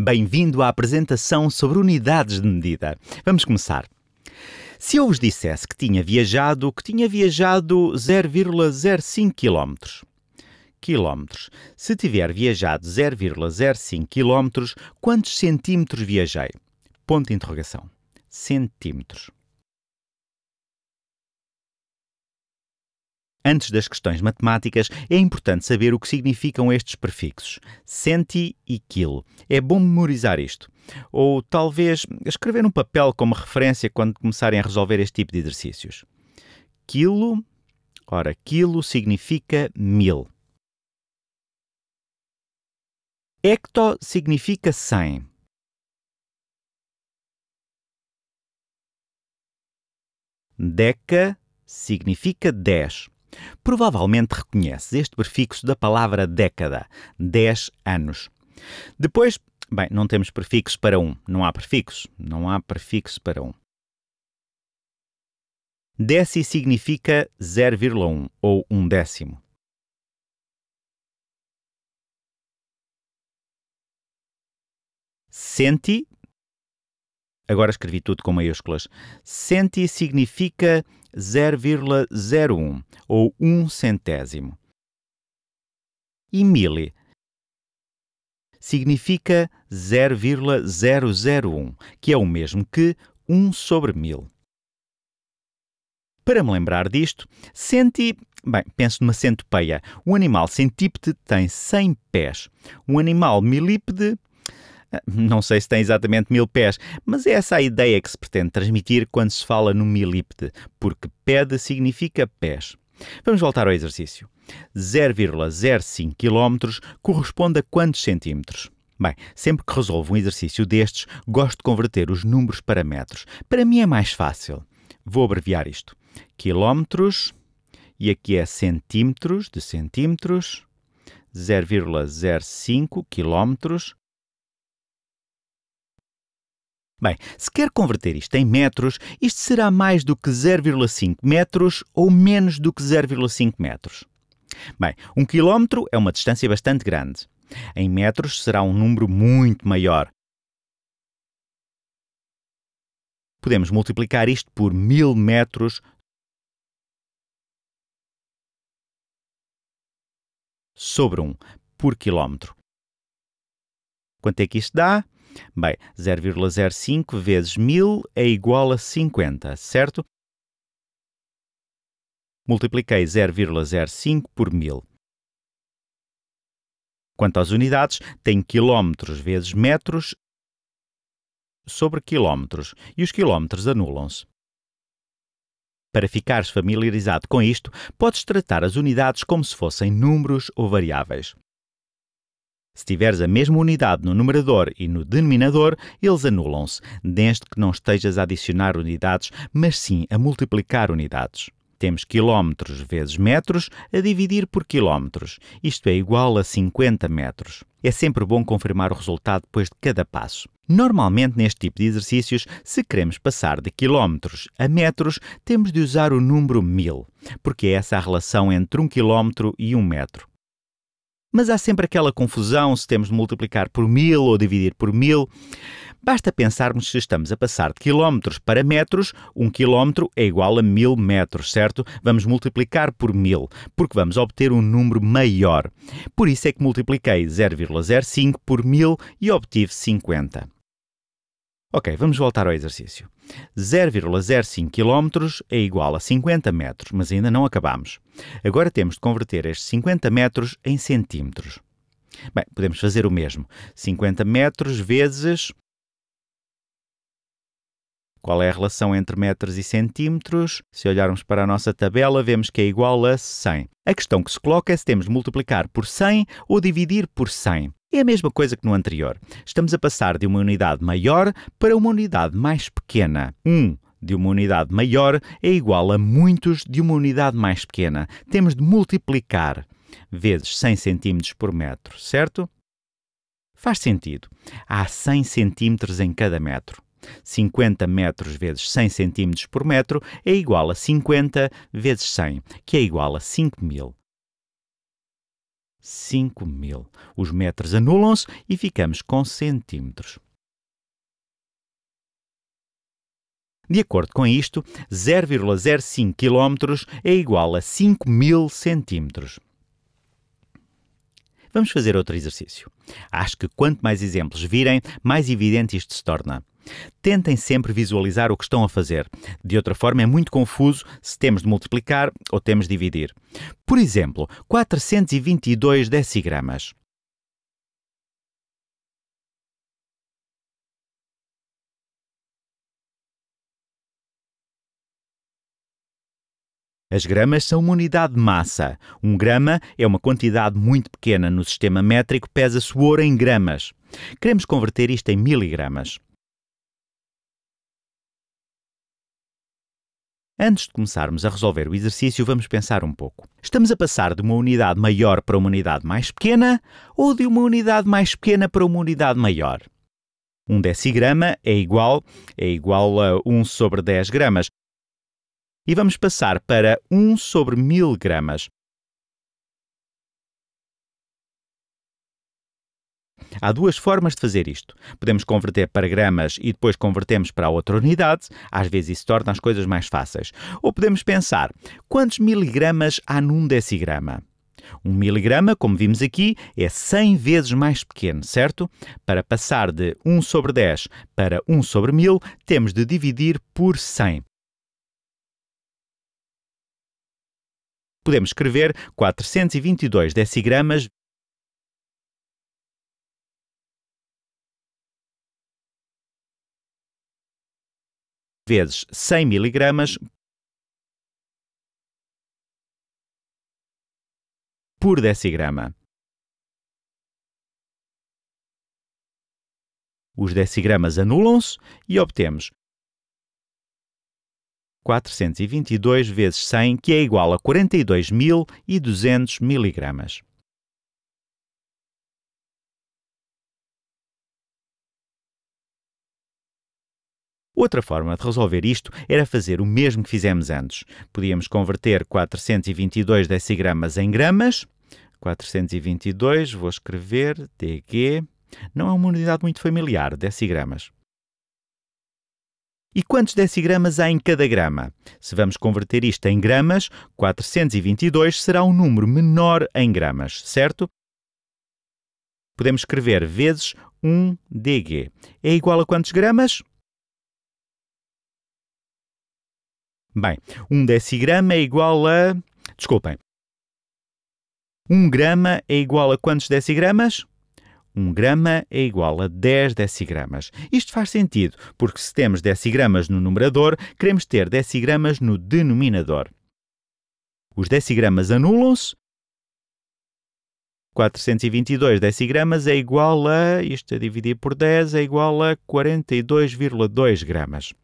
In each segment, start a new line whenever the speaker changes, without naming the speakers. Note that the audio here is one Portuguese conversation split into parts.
Bem-vindo à apresentação sobre unidades de medida. Vamos começar. Se eu vos dissesse que tinha viajado, que tinha viajado 0,05 km. Quilómetros. Se tiver viajado 0,05 km, quantos centímetros viajei? Ponto de interrogação. Centímetros. Antes das questões matemáticas, é importante saber o que significam estes prefixos centi e quilo. É bom memorizar isto. Ou talvez escrever um papel como referência quando começarem a resolver este tipo de exercícios. Quilo, ora, quilo significa mil. Hecto significa cem. Deca significa dez. Provavelmente reconheces este prefixo da palavra década, 10 anos. Depois, bem, não temos prefixo para um, não há prefixo, não há prefixo para um. Déci significa 0,1 ou um décimo. Centi Agora escrevi tudo com maiúsculas. Centi significa 0,01 ou um centésimo. E mili significa 0,001, que é o mesmo que 1 sobre mil. Para me lembrar disto, senti. Bem, penso numa centopeia. Um animal centípede tem 100 pés. Um animal milípede Não sei se tem exatamente mil pés, mas é essa a ideia que se pretende transmitir quando se fala no milípede, porque pede significa pés. Vamos voltar ao exercício. 0,05 km corresponde a quantos centímetros? Bem, sempre que resolvo um exercício destes, gosto de converter os números para metros. Para mim é mais fácil. Vou abreviar isto. Quilómetros, e aqui é centímetros de centímetros, 0,05 quilómetros Bem, se quer converter isto em metros, isto será mais do que 0,5 metros ou menos do que 0,5 metros. Bem, um quilómetro é uma distância bastante grande. Em metros será um número muito maior. Podemos multiplicar isto por mil metros, sobre 1 um por quilómetro. Quanto é que isto dá? Bem, 0,05 vezes 1000 é igual a 50, certo? Multipliquei 0,05 por 1000. Quanto às unidades, tem quilómetros vezes metros sobre quilómetros, e os quilómetros anulam-se. Para ficares familiarizado com isto, podes tratar as unidades como se fossem números ou variáveis. Se tiveres a mesma unidade no numerador e no denominador, eles anulam-se, desde que não estejas a adicionar unidades, mas sim a multiplicar unidades. Temos quilómetros vezes metros a dividir por quilómetros. Isto é igual a 50 metros. É sempre bom confirmar o resultado depois de cada passo. Normalmente, neste tipo de exercícios, se queremos passar de quilómetros a metros, temos de usar o número 1000, porque é essa a relação entre um quilómetro e um metro. Mas há sempre aquela confusão se temos de multiplicar por mil ou dividir por mil. Basta pensarmos se estamos a passar de quilómetros para metros, um quilómetro é igual a mil metros, certo? Vamos multiplicar por mil, porque vamos obter um número maior. Por isso é que multipliquei 0,05 por mil e obtive 50. Ok, vamos voltar ao exercício. 0,05 km é igual a 50 metros, mas ainda não acabamos. Agora temos de converter estes 50 metros em centímetros. Bem, podemos fazer o mesmo. 50 metros vezes. Qual é a relação entre metros e centímetros? Se olharmos para a nossa tabela, vemos que é igual a 100. A questão que se coloca é se temos de multiplicar por 100 ou dividir por 100. É a mesma coisa que no anterior. Estamos a passar de uma unidade maior para uma unidade mais pequena. 1 um de uma unidade maior é igual a muitos de uma unidade mais pequena. Temos de multiplicar vezes 100 cm por metro, certo? Faz sentido. Há 100 cm em cada metro. 50 metros vezes 100 cm por metro é igual a 50 vezes 100, que é igual a 5000. 5 mil. Os metros anulam-se e ficamos com centímetros. De acordo com isto, 0,05 km é igual a 5 mil centímetros. Vamos fazer outro exercício. Acho que quanto mais exemplos virem, mais evidente isto se torna. Tentem sempre visualizar o que estão a fazer. De outra forma, é muito confuso se temos de multiplicar ou temos de dividir. Por exemplo, 422 decigramas. As gramas são uma unidade de massa. Um grama é uma quantidade muito pequena no sistema métrico, pesa suor em gramas. Queremos converter isto em miligramas. Antes de começarmos a resolver o exercício, vamos pensar um pouco. Estamos a passar de uma unidade maior para uma unidade mais pequena ou de uma unidade mais pequena para uma unidade maior? Um decigrama é igual, é igual a 1 sobre 10 gramas. E vamos passar para 1 sobre 1000 gramas. Há duas formas de fazer isto. Podemos converter para gramas e depois convertemos para outra unidade, às vezes isso torna as coisas mais fáceis. Ou podemos pensar, quantos miligramas há num decigrama? Um miligrama, como vimos aqui, é 100 vezes mais pequeno, certo? Para passar de 1 sobre 10 para 1 sobre 1000, temos de dividir por 100. Podemos escrever 422 decigramas vezes 100 miligramas por decigrama. Os decigramas anulam-se e obtemos 422 vezes 100, que é igual a 42.200 miligramas. Outra forma de resolver isto era fazer o mesmo que fizemos antes. Podíamos converter 422 decigramas em gramas. 422, vou escrever, DG. Não é uma unidade muito familiar, decigramas. E quantos decigramas há em cada grama? Se vamos converter isto em gramas, 422 será um número menor em gramas, certo? Podemos escrever vezes 1 DG. É igual a quantos gramas? Bem, um decigrama é igual a. Desculpem. Um grama é igual a quantos decigramas? um grama é igual a 10 decigramas. Isto faz sentido, porque se temos decigramas no numerador, queremos ter decigramas no denominador. Os decigramas anulam-se. 422 decigramas é igual a, isto a dividir por 10, é igual a 42,2 gramas.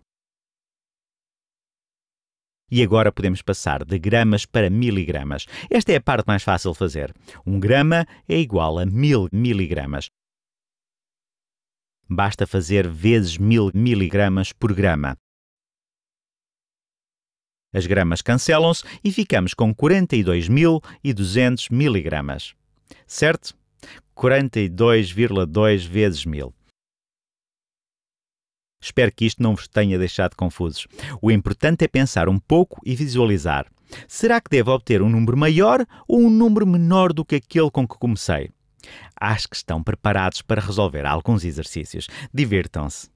E agora podemos passar de gramas para miligramas. Esta é a parte mais fácil de fazer. Um grama é igual a mil miligramas. Basta fazer vezes mil miligramas por grama. As gramas cancelam-se e ficamos com 42.200 miligramas. Certo? 42,2 vezes 1000. Espero que isto não vos tenha deixado confusos. O importante é pensar um pouco e visualizar. Será que devo obter um número maior ou um número menor do que aquele com que comecei? Acho que estão preparados para resolver alguns exercícios. Divirtam-se!